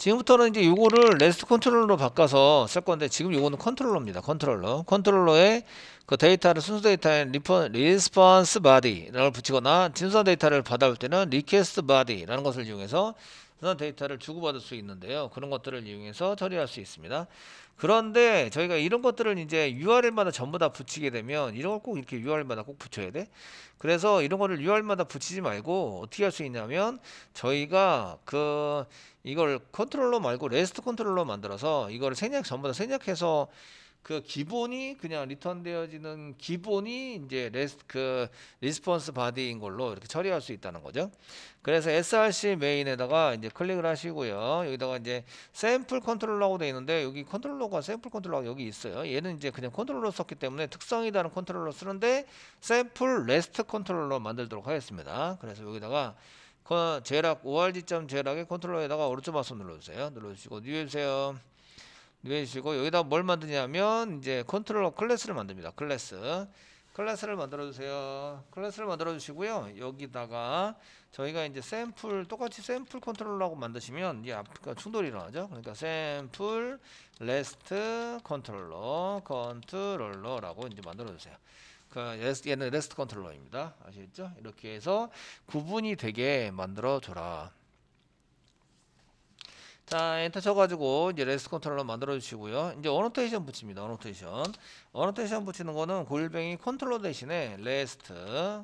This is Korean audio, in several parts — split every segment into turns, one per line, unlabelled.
지금부터는 이제 요거를 레스트 컨트롤러로 바꿔서 쓸 건데 지금 요거는 컨트롤러입니다. 컨트롤러. 컨트롤러에 그 데이터를 순수 데이터에 리퍼, 리스폰스 바디라고 붙이거나 진수한 데이터를 받아올 때는 리퀘스트 바디라는 것을 이용해서 그런 데이터를 주고받을 수 있는데요. 그런 것들을 이용해서 처리할 수 있습니다. 그런데 저희가 이런 것들을 이제 URL마다 전부 다 붙이게 되면 이런 걸 꼭 이렇게 URL마다 꼭 붙여야 돼. 그래서 이런 거를 URL마다 붙이지 말고 어떻게 할 수 있냐면 저희가 그 이걸 컨트롤러 말고 레스트 컨트롤러 만들어서 이걸 생략 전부 다 생략해서 그 기본이 그냥 리턴되어지는 기본이 이제 레스 그 리스폰스 바디인 걸로 이렇게 처리할 수 있다는 거죠. 그래서 src 메인에다가 이제 클릭을 하시고요. 여기다가 이제 샘플 컨트롤러라고 되어 있는데 여기 컨트롤러가 샘플 컨트롤러가 여기 있어요. 얘는 이제 그냥 컨트롤러 썼기 때문에 특성이 다른 컨트롤러 쓰는데 샘플 레스트 컨트롤러 만들도록 하겠습니다. 그래서 여기다가 그 제락 org.제락의 컨트롤러에다가 오른쪽 마우스 눌러주세요. 눌러주시고 뉴 해주세요. 누해주시고 여기다 뭘 만드냐면 이제 컨트롤러 클래스를 만듭니다. 클래스 클래스를 만들어 주세요. 클래스를 만들어 주시고요. 여기다가 저희가 이제 샘플 똑같이 샘플 컨트롤러라고 만드시면 이게 앞가 충돌이 일어나죠. 그러니까 샘플 레스트 컨트롤러 컨트롤러라고 이제 만들어 주세요. 그 얘는 레스트 컨트롤러입니다. 아시겠죠? 이렇게 해서 구분이 되게 만들어 줘라. 자 엔터 쳐가지고 이제 레스 컨트롤러 만들어 주시고요 이제 어노테이션 붙입니다 어노테이션 어노테이션 붙이는 거는 골뱅이 컨트롤러 대신에 레스트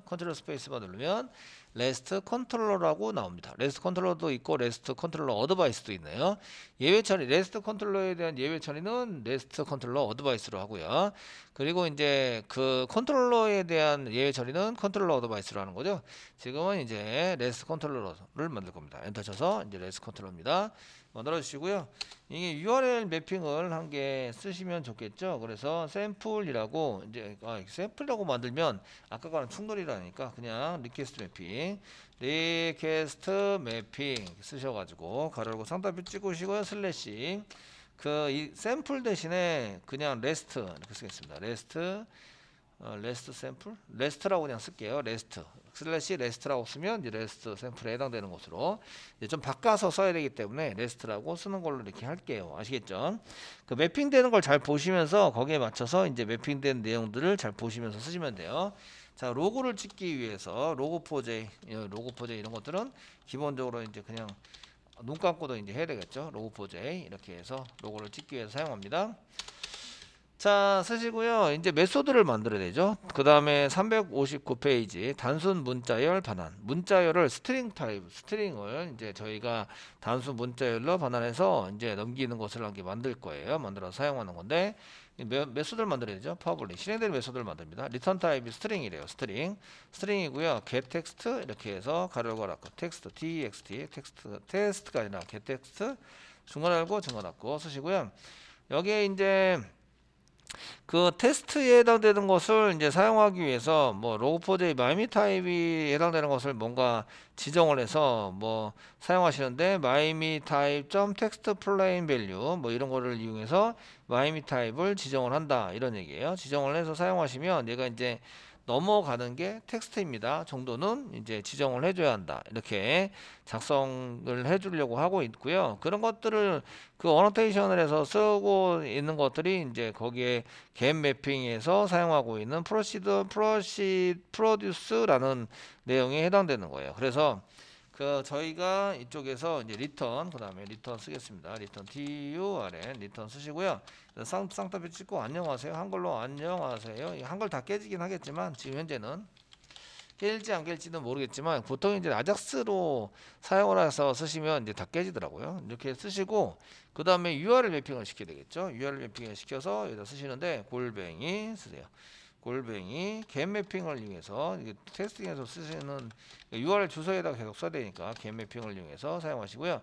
컨트롤 스페이스바 누르면 레스트 컨트롤러라고 나옵니다. 레스트 컨트롤러도 있고 레스트 컨트롤러 어드바이스도 있네요. 예외 처리 레스트 컨트롤러에 대한 예외 처리는 레스트 컨트롤러 어드바이스로 하고요. 그리고 이제 그 컨트롤러에 대한 예외 처리는 컨트롤러 어드바이스로 하는 거죠. 지금은 이제 레스트 컨트롤러를 만들 겁니다. 엔터 쳐서 이제 레스트 컨트롤러입니다. 만들어 주시고요. 이게 URL 매핑을 한 개 쓰시면 좋겠죠. 그래서 샘플이라고 이제 아, 샘플이라고 만들면 아까과는 충돌이라니까 그냥 리퀘스트 매핑, 리퀘스트 매핑 쓰셔가지고 가려고 상단표 찍으시고요 슬래시 그 이 샘플 대신에 그냥 레스트 이렇게 쓰겠습니다. 레스트 어, 레스트 샘플 레스트라고 그냥 쓸게요 레스트 슬래시 레스트라고 쓰면 이제 레스트 샘플에 해당되는 것으로 이제 좀 바꿔서 써야 되기 때문에 레스트라고 쓰는 걸로 이렇게 할게요 아시겠죠 그 매핑되는 걸 잘 보시면서 거기에 맞춰서 이제 매핑된 내용들을 잘 보시면서 쓰시면 돼요 자 로고를 찍기 위해서 로고 포제 예, 로고 포제 이런 것들은 기본적으로 이제 그냥 눈 감고도 이제 해야 되겠죠 로고 포제 이렇게 해서 로고를 찍기 위해서 사용합니다 자 쓰시고요 이제 메소드를 만들어내죠 그 다음에 359페이지 단순 문자열 반환 문자열을 스트링 타입 스트링을 이제 저희가 단순 문자열로 반환해서 이제 넘기는 것을 이렇게 만들 거예요 만들어 사용하는 건데 메소드를 만들어야죠 파블릭 실행되는 메소드를 만듭니다 리턴 타입이 스트링이래요 스트링 스트링이고요 get 텍스트 이렇게 해서 가로 가라고 텍스트 text 텍스트 테스트가 아니라 get 텍스트 중간 알고 중간 알고 쓰시고요 여기에 이제 그 테스트에 해당되는 것을 이제 사용하기 위해서 뭐 로그포드의 마이미 타입이 해당되는 것을 뭔가 지정을 해서 뭐 사용하시는데 마이미 타입 점 텍스트 플레인 밸류 뭐 이런 거를 이용해서 마이미 타입을 지정을 한다 이런 얘기예요. 지정을 해서 사용하시면 얘가 이제 넘어가는 게 텍스트입니다. 정도는 이제 지정을 해줘야 한다. 이렇게 작성을 해주려고 하고 있고요. 그런 것들을 그 어노테이션을 해서 쓰고 있는 것들이 이제 거기에 갭 매핑에서 사용하고 있는 프로시드 프로시 프로듀스라는 내용에 해당되는 거예요. 그래서 그 저희가 이쪽에서 이제 리턴 그 다음에 리턴 쓰겠습니다. 리턴 TURN 리턴 쓰시고요. 쌍, 따표 찍고 안녕하세요. 한글로 안녕하세요. 한글 다 깨지긴 하겠지만 지금 현재는 깨질지 안깰지는 모르겠지만 보통 이제 아작스로 사용을 해서 쓰시면 이제 다 깨지더라고요. 이렇게 쓰시고 그 다음에 URL 매핑을 시켜야 되겠죠. URL 매핑을 시켜서 여기다 쓰시는데 골뱅이 쓰세요. 골뱅이 겜 매핑을 이용해서 테스팅에서 쓰시는 URL 주소에다가 계속 써야 되니까 겜 매핑을 이용해서 사용하시고요.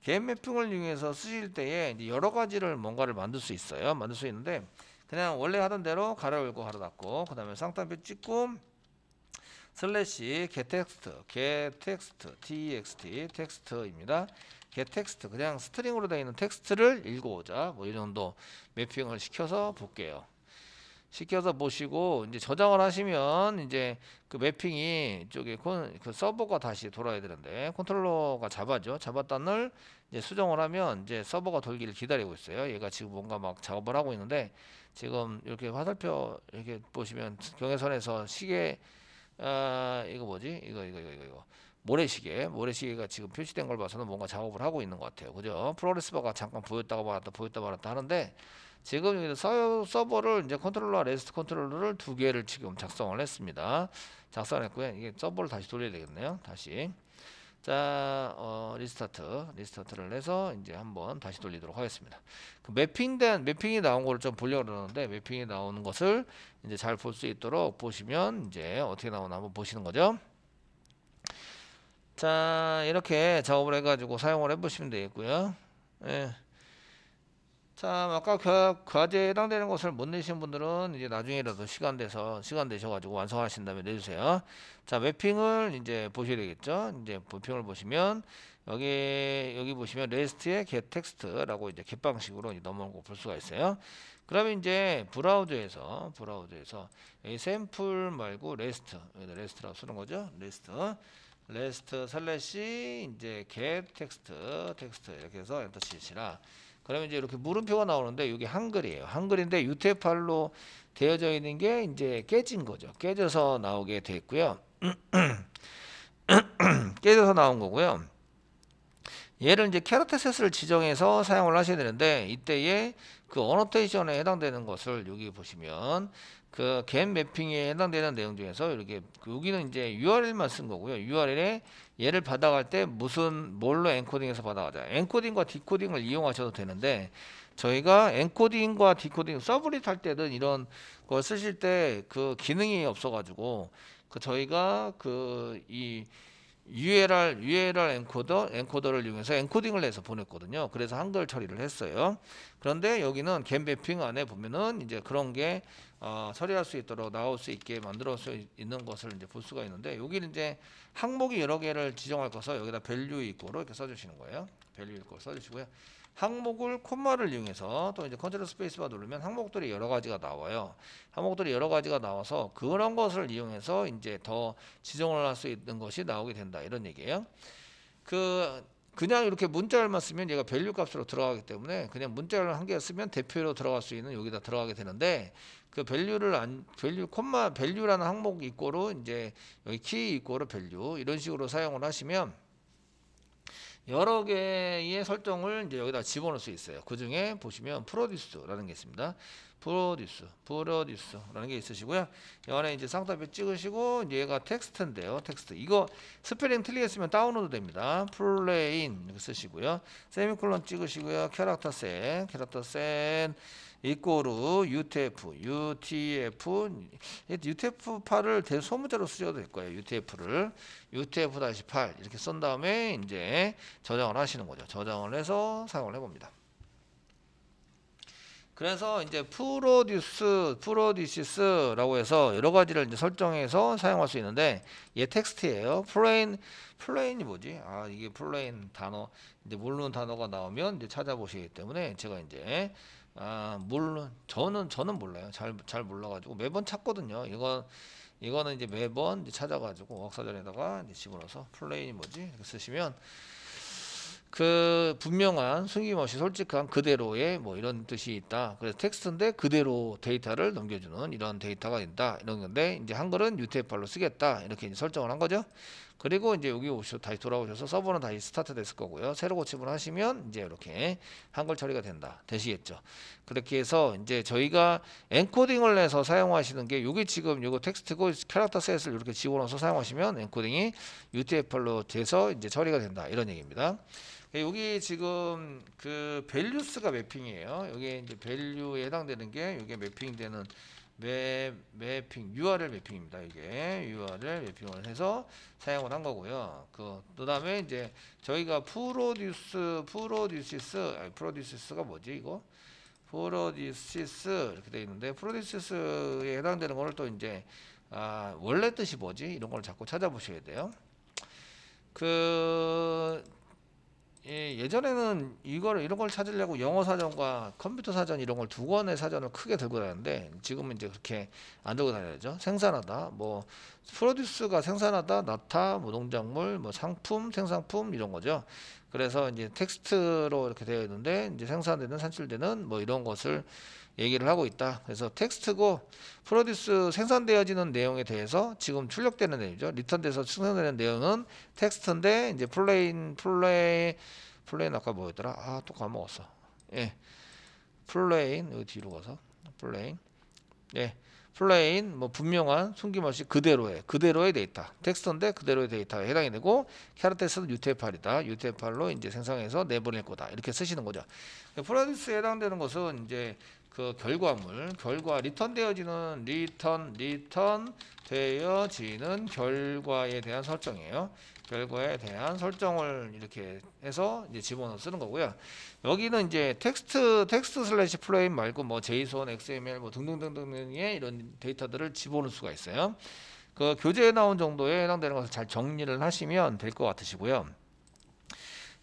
겜 매핑을 이용해서 쓰실 때에 여러 가지를 뭔가를 만들 수 있어요. 만들 수 있는데 그냥 원래 하던 대로 가로 열고 가로 닫고 그 다음에 상단옴표 찍고 슬래시 getText, getText, t x t 텍스트입니다. getText 그냥 스트링으로 되어 있는 텍스트를 읽어오자 뭐 이 정도 매핑을 시켜서 볼게요. 시켜서 보시고 이제 저장을 하시면 이제 그 매핑이 쪽에 그 서버가 다시 돌아야 되는데 컨트롤러가 잡아죠 잡았단을 이제 수정을 하면 이제 서버가 돌기를 기다리고 있어요 얘가 지금 뭔가 막 작업을 하고 있는데 지금 이렇게 화살표 이렇게 보시면 경계선에서 시계 아 이거 뭐지 이거 이거 이거 이거, 이거. 모래시계, 모래시계가 지금 표시된 걸 봐서는 뭔가 작업을 하고 있는 것 같아요. 그죠? 프로레스바가 잠깐 보였다가 말았다, 보였다 말았다 하는데 지금 서, 서버를 이제 컨트롤러와 레스트 컨트롤러를 두 개를 지금 작성을 했습니다. 작성했고요. 이게 서버를 다시 돌려야 되겠네요. 다시. 자, 어, 리스타트, 리스타트를 해서 이제 한번 다시 돌리도록 하겠습니다. 그 매핑된, 매핑이 나온 거를 좀 보려고 그러는데, 매핑이 나오는 것을 이제 잘 볼 수 있도록 보시면 이제 어떻게 나오나 한번 보시는 거죠. 자, 이렇게 작업을 해가지고 사용을 해보시면 되겠고요. 예. 참 아까 그 과, 그 제에 해당되는 것을 못 내신 분들은 이제 나중에라도 시간 돼서 시간 되셔가지고 완성하신 다음에 내주세요. 자맵핑을 이제 보셔야 되겠죠. 이제 보핑을 보시면 여기 여기 보시면 레스트의 get 텍스트라고 이제 get 방식으로 넘어온 거볼 수가 있어요. 그러면 이제 브라우저에서 브라우저에서 이 샘플 말고 레스트 레스트라고 쓰는 거죠. 레스트 레스트 슬래시 이제 get 텍스트 텍스트 이렇게 해서 엔터 치시라. 그러면 이제 이렇게 물음표가 나오는데 이게 한글이에요. 한글인데 유태팔로 되어져 있는 게 이제 깨진 거죠. 깨져서 나오게 됐고요. 깨져서 나온 거고요. 얘를 이제 캐러테셋을 지정해서 사용을 하셔야 되는데 이때에 그 어노테이션에 해당되는 것을 여기 보시면 그갭 매핑에 해당되는 내용 중에서 이렇게 그 여기는 이제 URL만 쓴 거고요. URL에 얘를 받아갈 때 무슨 뭘로 엔코딩해서 받아가자. 엔코딩과 디코딩을 이용하셔도 되는데 저희가 엔코딩과 디코딩 서브릿 할 때는 이런 거 쓰실 때 그 기능이 없어가지고 그 저희가 그이 ULR, l 엔코더, 엔코더를 이용해서 엔코딩을 해서 보냈거든요. 그래서 한글 처리를 했어요. 그런데 여기는 갬베핑 안에 보면은 이제 그런 게 어, 처리할 수 있도록 나올 수 있게 만들어 수 있는 것을 이제 볼 수가 있는데 여기 는 이제 항목이 여러 개를 지정할 거서 여기다 밸류 있고로 이렇게 써주시는 거예요. 밸류 있고 써주시고요. 항목을 콤마를 이용해서 또 이제 컨트롤 스페이스바 누르면 항목들이 여러 가지가 나와요. 항목들이 여러 가지가 나와서 그런 것을 이용해서 이제 더 지정을 할 수 있는 것이 나오게 된다 이런 얘기예요. 그 그냥 이렇게 문자열만 쓰면 얘가 밸류 값으로 들어가기 때문에 그냥 문자열 한개 쓰면 대표로 들어갈 수 있는 여기다 들어가게 되는데 그 밸류를 안 밸류 콤마 밸류라는 항목 이꼬로 이제 여기 키 이꼬로 밸류 이런 식으로 사용을 하시면 여러 개의 설정을 이제 여기다 집어넣을 수 있어요. 그 중에 보시면 프로듀스라는 게 있습니다. 프로듀스, 프로듀스라는 게 있으시고요. 여기에 이제 쌍따표 찍으시고 얘가 텍스트인데요. 텍스트. 이거 스펠링 틀리겠으면 다운로드 됩니다. 플레인 쓰시고요. 세미콜론 찍으시고요. 캐릭터 센, 캐릭터 센. 이꼬르 UTF, UTF, UTF 8을 대소문자로 쓰셔도 될 거예요. UTF를 UTF-8 이렇게 쓴 다음에 이제 저장을 하시는 거죠. 저장을 해서 사용을 해봅니다. 그래서 이제 프로듀스, 프로듀시스라고 해서 여러 가지를 이제 설정해서 사용할 수 있는데 얘 텍스트예요. 플레인, 플레인이 뭐지? 아 이게 플레인 단어 이제 모르는 단어가 나오면 이제 찾아보시기 때문에 제가 이제 아 물론 저는 저는 몰라요. 잘 잘 몰라가지고 매번 찾거든요. 이거 이거는 이제 매번 이제 찾아가지고 어사전에다가 이제 집어넣어서 플레인이 뭐지 이렇게 쓰시면 그 분명한 숨김없이 솔직한 그대로의 뭐 이런 뜻이 있다. 그래서 텍스트인데 그대로 데이터를 넘겨주는 이런 데이터가 된다. 이런 건데 이제 한글은 UTF-8로 쓰겠다. 이렇게 이제 설정을 한 거죠. 그리고 이제 여기 오셔 다시 돌아오셔서 서버는 다시 스타트 됐을 거고요. 새로 고침을 하시면 이제 이렇게 한글 처리가 된다. 되시겠죠. 그렇게 해서 이제 저희가 엔코딩을 해서 사용하시는 게요게 지금 요거 텍스트고 캐릭터 셋을 이렇게 집어넣어서 사용하시면 엔코딩이 UTF-8로 돼서 이제 처리가 된다. 이런 얘기입니다. 여기 지금 그 밸류스가 매핑이에요. 여기 이제 밸류에 해당되는 게 여기 매핑되는 맵, 맵핑, URL 맵핑입니다. 이게 URL 맵핑을 해서 사용을 한 거고요. 그, 그 다음에 이제 저희가 프로듀스, 프로듀시스, 아니, 프로듀시스가 뭐지 이거? 프로듀시스 이렇게 되어 있는데 프로듀시스에 해당되는 거를 또 이제 아, 원래 뜻이 뭐지? 이런 걸 자꾸 찾아보셔야 돼요. 그 예, 예전에는 이걸 이런 걸 찾으려고 영어 사전과 컴퓨터 사전 이런 걸 두 권의 사전을 크게 들고 다녔는데 지금은 이제 그렇게 안 들고 다녀야죠. 생산하다, 뭐 프로듀스가 생산하다, 나타, 뭐 농작물, 뭐 상품, 생산품 이런 거죠. 그래서 이제 텍스트로 이렇게 되어 있는데 이제 생산되는 산출되는 뭐 이런 것을 음. 얘기를 하고 있다. 그래서 텍스트고 프로듀스 생산되어지는 내용에 대해서 지금 출력되는 내용이죠. 리턴돼서 생성되는 내용은 텍스트인데 이제 플레인 플레이 플레인 아까 뭐였더라? 아또 까먹었어. 예, 플레인 여기 뒤로 가서 플레인 예. 플레인 뭐 분명한 숨김없이 그대로의 그대로의 데이터 텍스트인데 그대로의 데이터에 해당이 되고 캐럿테스는 UTF-8이다 UTF-8로 이제 생성해서 내보낼 거다 이렇게 쓰시는 거죠 프로듀스에 해당되는 것은 이제 그 결과물, 결과 리턴 되어지는 리턴 리턴 되어지는 결과에 대한 설정이에요. 결과에 대한 설정을 이렇게 해서 이제 집어넣어 쓰는 거고요. 여기는 이제 텍스트 텍스트 슬래시 플레임 말고 뭐 JSON, XML 뭐 등등등등의 이런 데이터들을 집어넣을 수가 있어요. 그 교재에 나온 정도에 해당되는 것을 잘 정리를 하시면 될 것 같으시고요.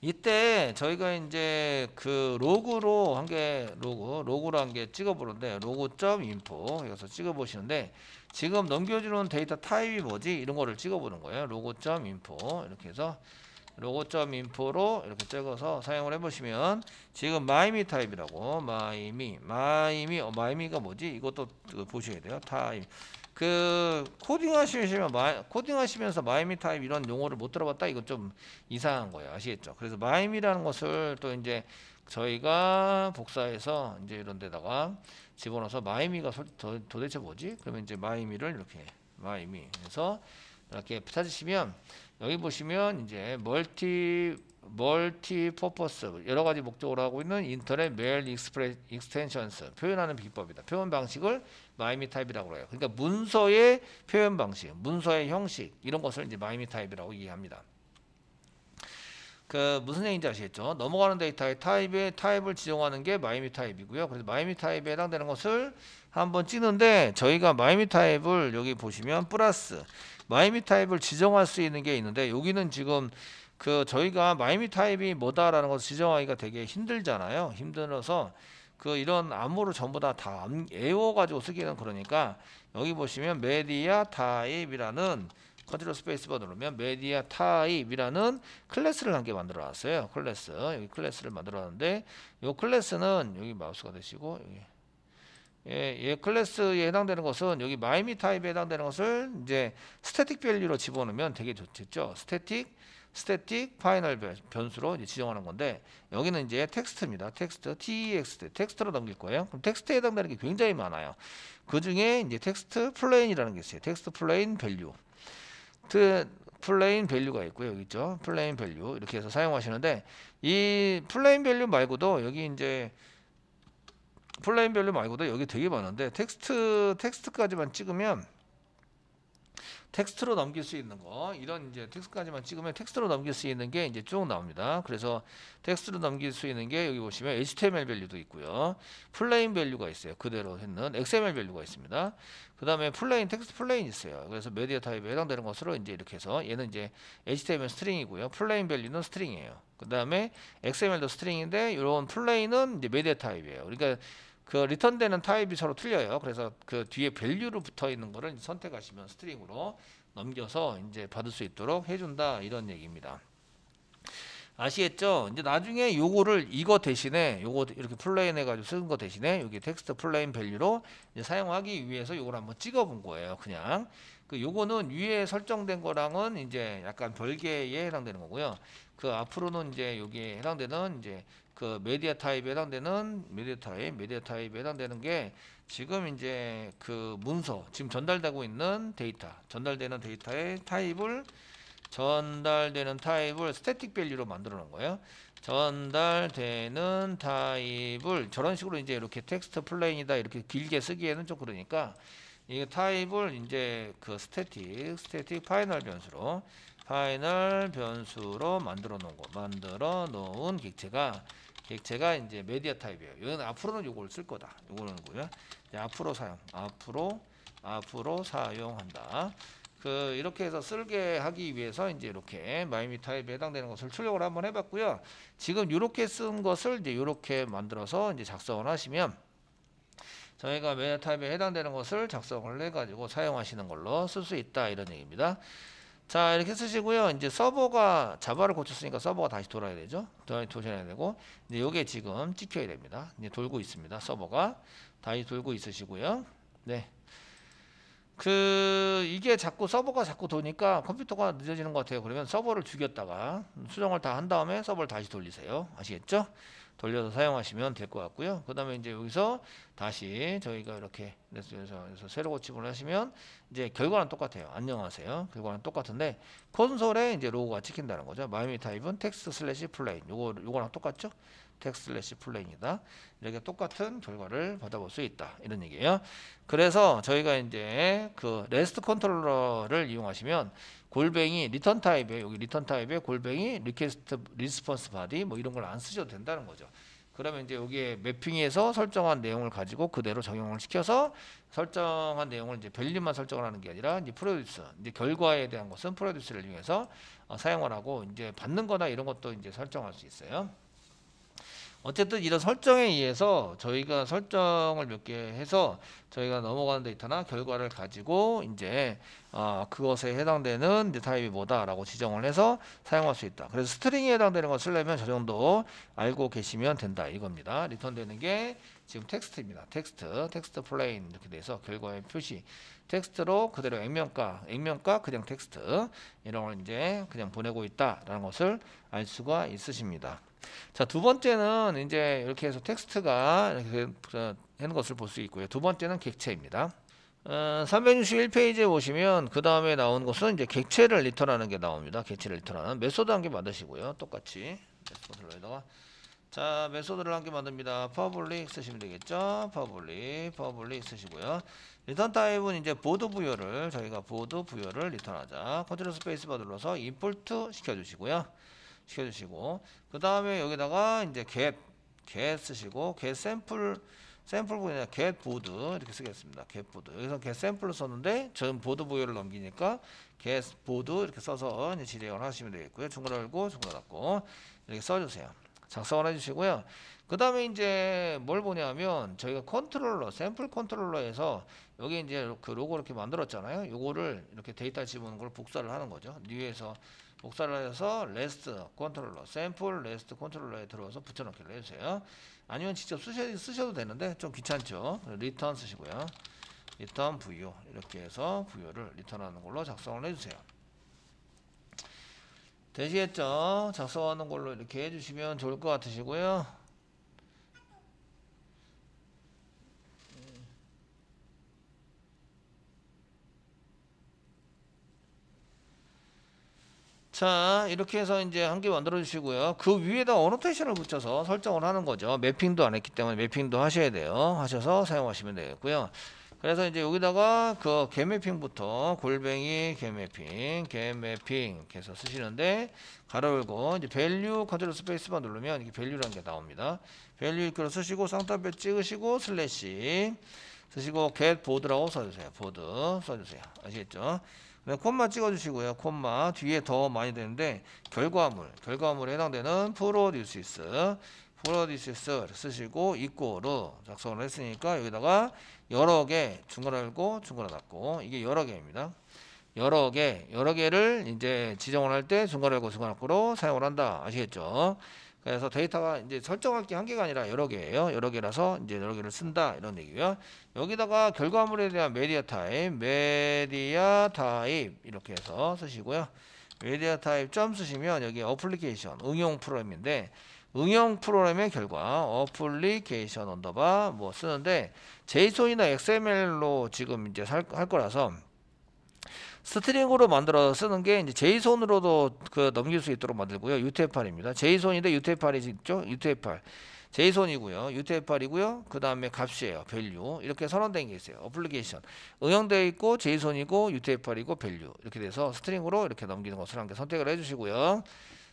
이때 저희가 이제 그 로그로 한게 로그 로그로 한게 찍어보는데 로그점 인포 여기서 찍어보시는데 지금 넘겨주는 데이터 타입이 뭐지 이런 거를 찍어보는 거예요 로그점 인포 이렇게 해서 로고점 인포로 이렇게 찍어서 사용을 해보시면 지금 마이미 타입이라고 마이미 마이미 어, 마이미가 뭐지 이것도 그 보셔야 돼요 타입 그 코딩 하시면 마이, 코딩 하시면서 마이미 타입 이런 용어를 못 들어봤다 이건 좀 이상한 거예요 아시겠죠 그래서 마이미라는 것을 또 이제 저희가 복사해서 이제 이런 데다가 집어넣어서 마이미가 도, 도대체 뭐지 그러면 이제 마이미를 이렇게 마이미 해서 이렇게 찾으시면 여기 보시면 이제 멀티 멀티 퍼포스 여러 가지 목적으로 하고 있는 인터넷 메일 익스프레 스 익스텐션스 표현하는 비법이다. 표현 방식을 마이미 타입이라고 해요. 그러니까 문서의 표현 방식, 문서의 형식 이런 것을 이제 마이미 타입이라고 이해합니다. 그 무슨 얘기인지 아시겠죠? 넘어가는 데이터의 타입의 타입을 지정하는 게 마이미 타입이고요. 그래서 마이미 타입에 해당되는 것을 한번 찍는데 저희가 마이미 타입을 여기 보시면 플러스 마이미 타입을 지정할 수 있는 게 있는데 여기는 지금 그 저희가 마이미 타입이 뭐다라는 것을 지정하기가 되게 힘들잖아요. 힘들어서 그 이런 암호를 전부 다 다 애워 가지고 쓰기는 그러니까 여기 보시면 메디아 타입이라는 컨트롤 스페이스바 누르면 메디아 타입이라는 클래스를 한 개 만들어 놨어요. 클래스. 여기 클래스를 만들어 놨는데 이 클래스는 여기 마우스가 되시고 여기 예, 예 클래스에 해당되는 것은 여기 마이미 타입에 해당되는 것을 이제 스태틱 밸류로 집어넣으면 되게 좋겠죠. 스태틱 스태틱 파이널 변수로 이제 지정하는 건데 여기는 이제 텍스트입니다. 텍스트 text e 텍스트로 넘길 거예요. 그럼 텍스트에 해당되는 게 굉장히 많아요. 그 중에 이제 텍스트 플레인이라는 게 있어요. 텍스트 플레인 밸류. 그 플레인 밸류가 있고요. 여기 있죠. 플레인 밸류 이렇게 해서 사용하시는데 이 플레인 밸류 말고도 여기 이제 플레인 밸류 말고도 여기 되게 많은데 텍스트 텍스트까지만 찍으면 텍스트로 넘길 수 있는 거 이런 이제 텍스트까지만 찍으면 텍스트로 넘길 수 있는 게 이제 쭉 나옵니다. 그래서 텍스트로 넘길 수 있는 게 여기 보시면 HTML 밸류도 있고요. 플레인 밸류가 있어요. 그대로 했는 XML 밸류가 있습니다. 그다음에 플레인 텍스트 플레인 있어요. 그래서 메디어 타입에 해당되는 것으로 이제 이렇게 해서 얘는 이제 HTML 스트링이고요. 플레인 밸류는 스트링이에요. 그다음에 XML도 스트링인데 이런 플레인은 이제 메디어 타입이에요. 그러니까 그 리턴되는 타입이 서로 틀려요. 그래서 그 뒤에 밸류로 붙어 있는 거를 선택하시면 스트링으로 넘겨서 이제 받을 수 있도록 해준다 이런 얘기입니다. 아시겠죠? 이제 나중에 요거를 이거 대신에 요거 이렇게 플레인 해가지고 쓰는 거 대신에 여기 텍스트 플레인 밸류로 사용하기 위해서 요걸 한번 찍어본 거예요. 그냥 그 요거는 위에 설정된 거랑은 이제 약간 별개에 해당되는 거고요. 그 앞으로는 이제 여기에 해당되는 이제 그 메디아 타입에 해당되는 메디아 타입, 메디아 타입에 해당되는 게 지금 이제 그 문서, 지금 전달되고 있는 데이터, 전달되는 데이터의 타입을 전달되는 타입을 스태틱 밸류로 만들어 놓은 거예요. 전달되는 타입을 저런 식으로 이제 이렇게 텍스트 플레인이다 이렇게 길게 쓰기에는 좀 그러니까 이 타입을 이제 그 스태틱, 스태틱 파이널 변수로 파이널 변수로 만들어 놓은 거, 만들어 놓은 객체가 예, 제가 이제 메디아 타입이에요. 이건 앞으로는 이걸쓸 거다. 이거는 뭐야? 앞으로 사용. 앞으로 앞으로 사용한다. 그 이렇게 해서 쓸게 하기 위해서 이제 이렇게 마이미 타입에 해당되는 것을 출력을 한번 해봤고요. 지금 이렇게 쓴 것을 이제 이렇게 만들어서 이제 작성을 하시면 저희가 메디아 타입에 해당되는 것을 작성을 해가지고 사용하시는 걸로 쓸 수 있다 이런 얘기입니다. 자 이렇게 쓰시고요. 이제 서버가 자바를 고쳤으니까 서버가 다시 돌아야 되죠. 다시 도셔야 되고 이제 요게 지금 찍혀야 됩니다. 이제 돌고 있습니다. 서버가 다시 돌고 있으시고요. 네. 그 이게 자꾸 서버가 자꾸 도니까 컴퓨터가 늦어지는 것 같아요. 그러면 서버를 죽였다가 수정을 다 한 다음에 서버를 다시 돌리세요. 아시겠죠? 돌려서 사용하시면 될 것 같고요. 그 다음에 이제 여기서 다시 저희가 이렇게 그래서 새로 고침을 하시면 이제 결과는 똑같아요. 안녕하세요. 결과는 똑같은데 콘솔에 이제 로고가 찍힌다는 거죠. 마이미 타입은 텍스트 슬래시 플레인 요거 요거랑 똑같죠? 텍스트 슬래시 플레인이다. 이렇게 똑같은 결과를 받아볼 수 있다. 이런 얘기예요. 그래서 저희가 이제 그 레스트 컨트롤러를 이용하시면 골뱅이 리턴 타입에 여기 리턴 타입에 골뱅이 리퀘스트 리스폰스 바디 뭐 이런 걸 안 쓰셔도 된다는 거죠. 그러면 이제 여기에 매핑에서 설정한 내용을 가지고 그대로 적용을 시켜서 설정한 내용을 이제 밸류만 설정을 하는 게 아니라 이제 프로듀스 이제 결과에 대한 것은 프로듀스를 이용해서 어, 사용을 하고 이제 받는 거나 이런 것도 이제 설정할 수 있어요. 어쨌든 이런 설정에 의해서 저희가 설정을 몇 개 해서 저희가 넘어가는 데이터나 결과를 가지고 이제 어, 그것에 해당되는 타입이 뭐다라고 지정을 해서 사용할 수 있다. 그래서 스트링에 해당되는 걸 쓰려면 저 정도 알고 계시면 된다 이겁니다. 리턴 되는 게 지금 텍스트입니다. 텍스트, 텍스트 플레인 이렇게 돼서 결과의 표시, 텍스트로 그대로 액면가, 액면가 그냥 텍스트 이런 걸 이제 그냥 보내고 있다라는 것을 알 수가 있으십니다. 자, 두 번째는 이제 이렇게 해서 텍스트가 이렇게 하는 것을 볼 수 있고요. 두 번째는 객체입니다. 어, 361페이지에 보시면 그 다음에 나온 것은 이제 객체를 리턴하는 게 나옵니다. 객체를 리턴하는 메소드 한 개 만드시고요. 똑같이 메소드로에다가 자 메소드를 한 개 만듭니다. p u b l 쓰시면 되겠죠. public p u 쓰시고요. 리턴 타입은 이제 보드 부여를 저희가 보드 부여를 리턴하자. 컨트롤 스페이스바 눌러서 임폴트 시켜주시고요. 시켜주시고 그 다음에 여기다가 이제 get get 쓰시고 get 샘플 샘플 보분냐 get 보드 이렇게 쓰겠습니다. get 보드 여기서 get 샘플로 썼는데 전 보드 부여를 넘기니까 get 보드 이렇게 써서 이제 진행을 하시면 되겠고요. 중괄 열고 중괄 닫고 이렇게 써주세요. 작성을 해주시고요. 그 다음에 이제 뭘 보냐면 저희가 컨트롤러, 샘플 컨트롤러에서 여기 이제 그 로고 이렇게 만들었잖아요. 요거를 이렇게 데이터 집어넣는 걸 복사를 하는 거죠. 뉴에서 복사를 해서 레스트 컨트롤러 샘플 레스트 컨트롤러에 들어와서 붙여넣기를 해주세요 아니면 직접 쓰셔, 쓰셔도 되는데 좀 귀찮죠 리턴 쓰시고요 리턴 부유 이렇게 해서 부유를 리턴하는 걸로 작성을 해주세요 되시겠죠 작성하는 걸로 이렇게 해주시면 좋을 것 같으시고요 자 이렇게 해서 이제 한 개 만들어 주시고요 그 위에다 어노테이션을 붙여서 설정을 하는 거죠 매핑도 안 했기 때문에 매핑도 하셔야 돼요 하셔서 사용하시면 되겠고요 그래서 이제 여기다가 그 개매핑부터 골뱅이 개매핑 개매핑 해서 쓰시는데 가로 열고 이제 밸류 컨트롤 스페이스만 누르면 이게 밸류라는 게 나옵니다 밸류 이렇게 쓰시고 쌍따옴표 찍으시고 슬래시 쓰시고 get 보드라고 써주세요 보드 써주세요 아시겠죠 네, 콤마 찍어주시고요. 콤마 뒤에 더 많이 되는데 결과물, 결과물에 해당되는 프로듀시스, 프로듀시스를 쓰시고 이꼬로 작성을 했으니까 여기다가 여러 개 중괄호 열고 중괄호 닫고 이게 여러 개입니다. 여러 개, 여러 개를 이제 지정을 할 때 중괄호 열고 중괄호 닫고로 사용을 한다. 아시겠죠? 그래서 데이터가 이제 설정할 게 한 개가 아니라 여러 개예요. 여러 개라서 이제 여러 개를 쓴다 이런 얘기고요. 여기다가 결과물에 대한 메디아 타입, 메디아 타입 이렇게 해서 쓰시고요. 메디아 타입 점 쓰시면 여기 어플리케이션 응용 프로그램인데 응용 프로그램의 결과 어플리케이션 언더바 뭐 쓰는데 j s o n 이나 XML로 지금 이제 할 거라서 스트링으로 만들어 쓰는 게 이제 JSON으로도 그 넘길 수 있도록 만들고요. UTF-8입니다. JSON인데 UTF-8이죠. UTF-8. JSON이고요. UTF-8이고요. 그 다음에 값이에요. 밸류. 이렇게 선언된 게 있어요. 어플리케이션. 응용되어 있고 JSON이고 UTF-8이고 밸류. 이렇게 돼서 스트링으로 이렇게 넘기는 것을 함께 선택을 해주시고요.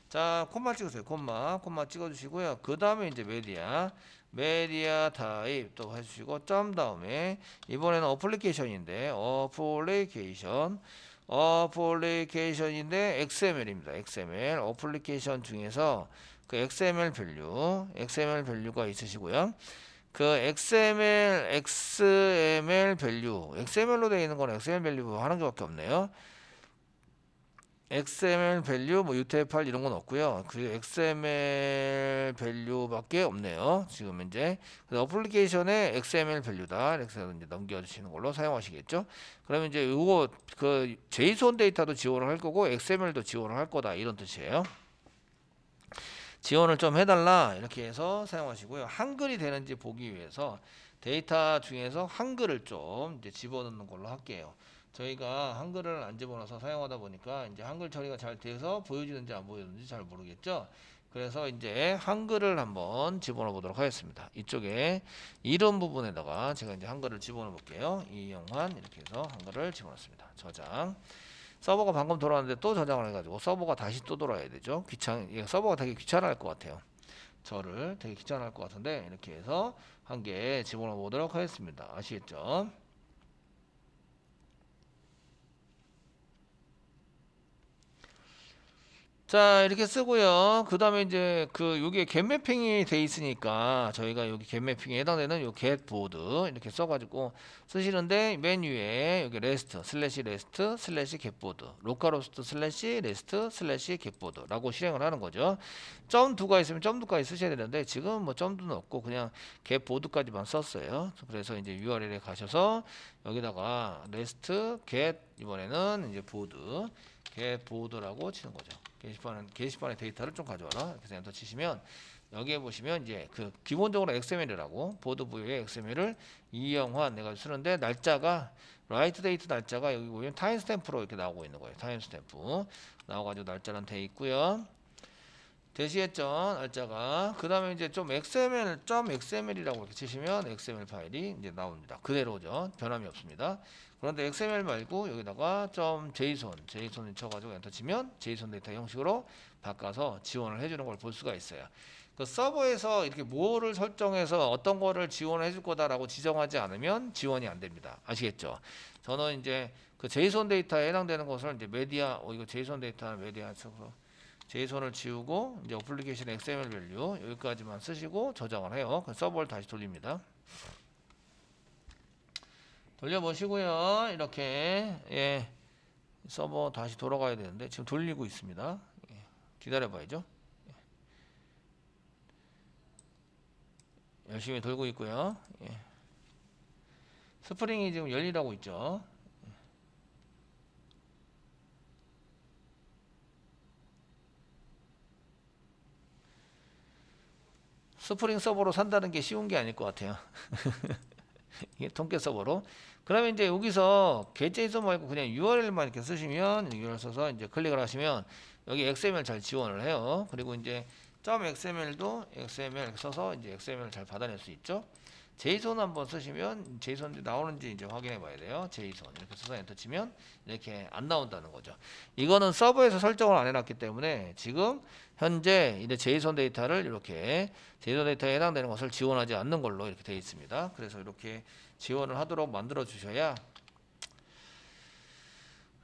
자, 콤마 찍으세요. 콤마. 콤마 찍어주시고요. 그 다음에 이제 메디아. 메디아 타입 또 해주시고 점 다음에 이번에는 어플리케이션인데 어플리케이션 어플리케이션인데 XML입니다. XML 어플리케이션 중에서 그 XML 밸류 XML 밸류가 있으시고요. 그 XML XML 밸류 XML로 되어 있는 건 XML 밸류 하는 것밖에 없네요. XML 밸류, 뭐 UTF-8 이런 건 없고요. 그리고 XML 밸류밖에 없네요. 지금 이제 그래서 어플리케이션에 XML 밸류다. 이렇게 이제 넘겨주시는 걸로 사용하시겠죠. 그러면 이제 이거 그 JSON 데이터도 지원을 할 거고 XML도 지원을 할 거다 이런 뜻이에요. 지원을 좀 해달라 이렇게 해서 사용하시고요. 한글이 되는지 보기 위해서 데이터 중에서 한글을 좀 이제 집어넣는 걸로 할게요. 저희가 한글을 안 집어넣어서 사용하다 보니까 이제 한글 처리가 잘 돼서 보여지는지 안 보이는지 잘 모르겠죠. 그래서 이제 한글을 한번 집어넣어 보도록 하겠습니다. 이쪽에 이런 부분에다가 제가 이제 한글을 집어넣어 볼게요. 이영환 이렇게 해서 한글을 집어넣습니다. 저장. 서버가 방금 돌아왔는데 또 저장을 해가지고 서버가 다시 또 돌아야 되죠. 귀찮, 서버가 되게 귀찮아할 것 같아요. 저를 되게 귀찮아할 것 같은데 이렇게 해서 한 개 집어넣어 보도록 하겠습니다. 아시겠죠? 자 이렇게 쓰고요 그 다음에 이제 그 여기에 겟 매핑이 돼 있으니까 저희가 여기 겟 매핑에 해당되는 요겟 보드 이렇게 써가지고 쓰시는데 맨위에 여기 레스트 슬래시 레스트 슬래시 겟 보드 로컬호스트 슬래시 레스트 슬래시 겟 보드 라고 실행을 하는 거죠 점두가 있으면 점두까지 쓰셔야 되는데 지금 뭐 점두는 없고 그냥 겟 보드까지만 썼어요 그래서 이제 URL에 가셔서 여기다가 레스트 겟 이번에는 이제 보드 겟 보드라고 치는 거죠 게시판은 게시판에 데이터를 좀 가져와라. 그래서 엔터 치시면 여기에 보시면 이제 그 기본적으로 XML이라고 보드 부의 XML을 이영환 내가 쓰는데 날짜가 라이트 데이트 날짜가 여기 보면 타임스탬프로 이렇게 나오고 있는 거예요. 타임스탬프 나와가지고 날짜는 돼 있고요. 대시했죠 날짜가 그 다음에 이제 좀 xml 점 xml이라고 이렇게 치시면 xml 파일이 이제 나옵니다 그대로죠 변함이 없습니다 그런데 xml 말고 여기다가 점 json json을 쳐가지고 엔터 치면 json 데이터 형식으로 바꿔서 지원을 해주는 걸 볼 수가 있어요 그 서버에서 이렇게 뭐를 설정해서 어떤 거를 지원해 줄 거다라고 지정하지 않으면 지원이 안 됩니다 아시겠죠 저는 이제 그 JSON 데이터에 해당되는 것을 이제 메디아 어 이거 JSON 데이터 메디아 측으로 JSON을 지우고 이제 어플리케이션 XML 밸류 여기까지만 쓰시고 저장을 해요. 그 서버를 다시 돌립니다. 돌려보시고요. 이렇게 예. 서버 다시 돌아가야 되는데 지금 돌리고 있습니다. 예. 기다려봐야죠. 예. 열심히 돌고 있고요. 예. 스프링이 지금 열리라고 있죠. 스프링 서버로 산다는 게 쉬운 게 아닐 것 같아요. 이게 통계 서버로. 그러면 이제 여기서 계좌이소 말고 그냥 URL만 이렇게 쓰시면 URL 써서 이제 클릭을 하시면 여기 XML 잘 지원을 해요. 그리고 이제 .xml도 XML 써서 이제 XML 잘 받아낼 수 있죠. 제이손 한번 쓰시면 제이손이 나오는지 이제 확인해 봐야 돼요. 제이손 이렇게 써서 엔터 치면 이렇게 안 나온다는 거죠. 이거는 서버에서 설정을 안 해놨기 때문에 지금 현재 이제 제이손 데이터를 이렇게 제이손 데이터에 해당되는 것을 지원하지 않는 걸로 이렇게 되어 있습니다. 그래서 이렇게 지원을 하도록 만들어 주셔야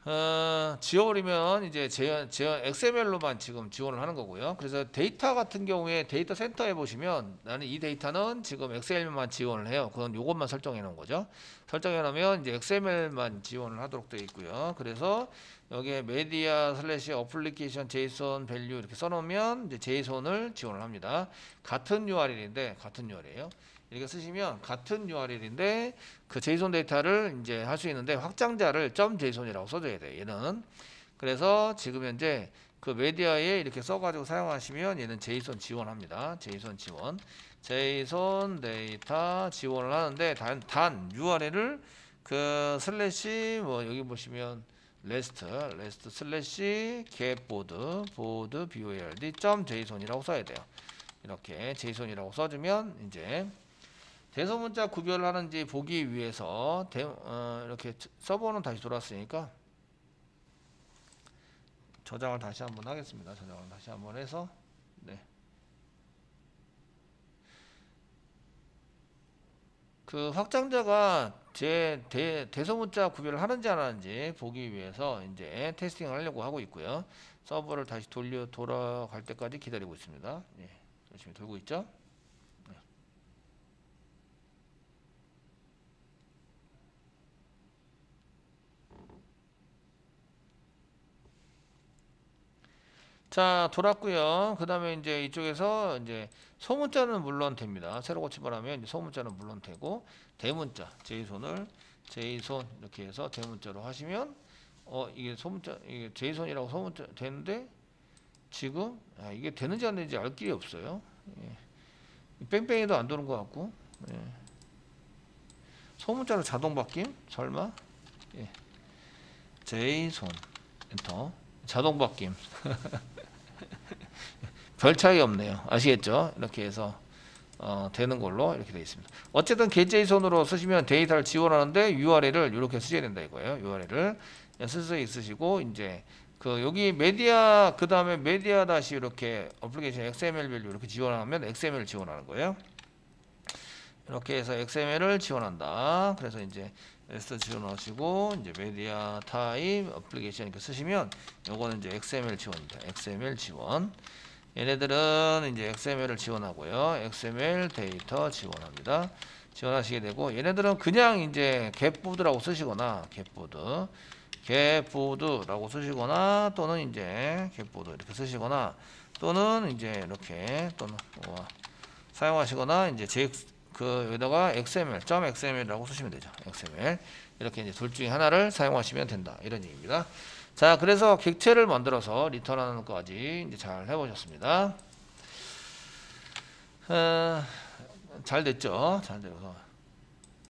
어, 지워버리면 이제 재현, 재현 XML로만 지금 지원을 하는 거고요. 그래서 데이터 같은 경우에 데이터 센터에 보시면 나는 이 데이터는 지금 XML만 지원을 해요. 그건 요것만 설정해 놓은 거죠. 설정해 놓으면 이제 XML만 지원을 하도록 되어 있고요. 그래서 여기에 media slash application json value 이렇게 써놓으면 이제 j s o n 을 지원을 합니다. 같은 URL인데 같은 URL이에요. 이렇게 쓰시면 같은 URL인데 그 JSON 데이터를 이제 할 수 있는데 확장자를 .json이라고 써줘야 돼. 얘는 그래서 지금 현재 그 메디아에 이렇게 써가지고 사용하시면 얘는 JSON 지원합니다. JSON 지원, JSON 데이터 지원을 하는데 단, 단 URL을 그 슬래시 뭐 여기 보시면 레스트 레스트 슬래시 g 보드 보드 b o l d 점 JSON이라고 써야 돼요. 이렇게 JSON이라고 써주면 이제 대소 문자 구별하는지 보기 위해서 대, 어, 이렇게 서버는 다시 돌아왔으니까 저장을 다시 한번 하겠습니다. 저장을 다시 한번 해서 네. 그 확장자가 제 대, 대소 문자 구별을 하는지 안 하는지 보기 위해서 이제 테스팅을 하려고 하고 있고요. 서버를 다시 돌려 돌아갈 때까지 기다리고 있습니다. 예, 열심히 돌고 있죠. 자, 돌았고요. 그 다음에 이제 이쪽에서 이제 소문자는 물론 됩니다. 새로 고침을하면 소문자는 물론 되고 대문자, 제이손을 제이손 이렇게 해서 대문자로 하시면 어 이게 소문자 이게 제이손이라고 소문자 되는데 지금 아, 이게 되는지 안 되는지 알 길이 없어요. 예. 뺑뺑이도 안 도는 것 같고 예. 소문자로 자동 바뀜 설마 예. 제이손 엔터 자동 바뀜 별 차이 없네요. 아시겠죠? 이렇게 해서 어, 되는 걸로 이렇게 되어 있습니다. 어쨌든 개제이손으로 쓰시면 데이터를 지원하는데 URL을 이렇게 쓰셔야 된다 이거예요. URL을 쓸 수 있으시고 이제 그 여기 메디아 그 다음에 메디아 다시 이렇게 어플리케이션 XML 별로 이렇게 지원하면 XML 지원하는 거예요. 이렇게 해서 XML을 지원한다. 그래서 이제 S 지원하시고 이제 메디아 타입 어플리케이션 이렇게 쓰시면 요거는 이제 XML 지원입니다. XML 지원. 얘네들은 이제 XML을 지원하고요. XML 데이터 지원합니다. 지원하시게 되고 얘네들은 그냥 이제 갭푸드라고 쓰시거나 갭푸드 갭푸드라고 쓰시거나 또는 이제 갭푸드 이렇게 쓰시거나 또는 이제 이렇게 또는 우와, 어, 사용하시거나 이제 제, 그 여기다가 XML .xml이라고 쓰시면 되죠. XML 이렇게 이제 둘 중에 하나를 사용하시면 된다. 이런 얘기입니다. 자, 그래서 객체를 만들어서 리턴하는 것까지 이제 잘 해보셨습니다. 어, 잘 됐죠? 잘 되어서.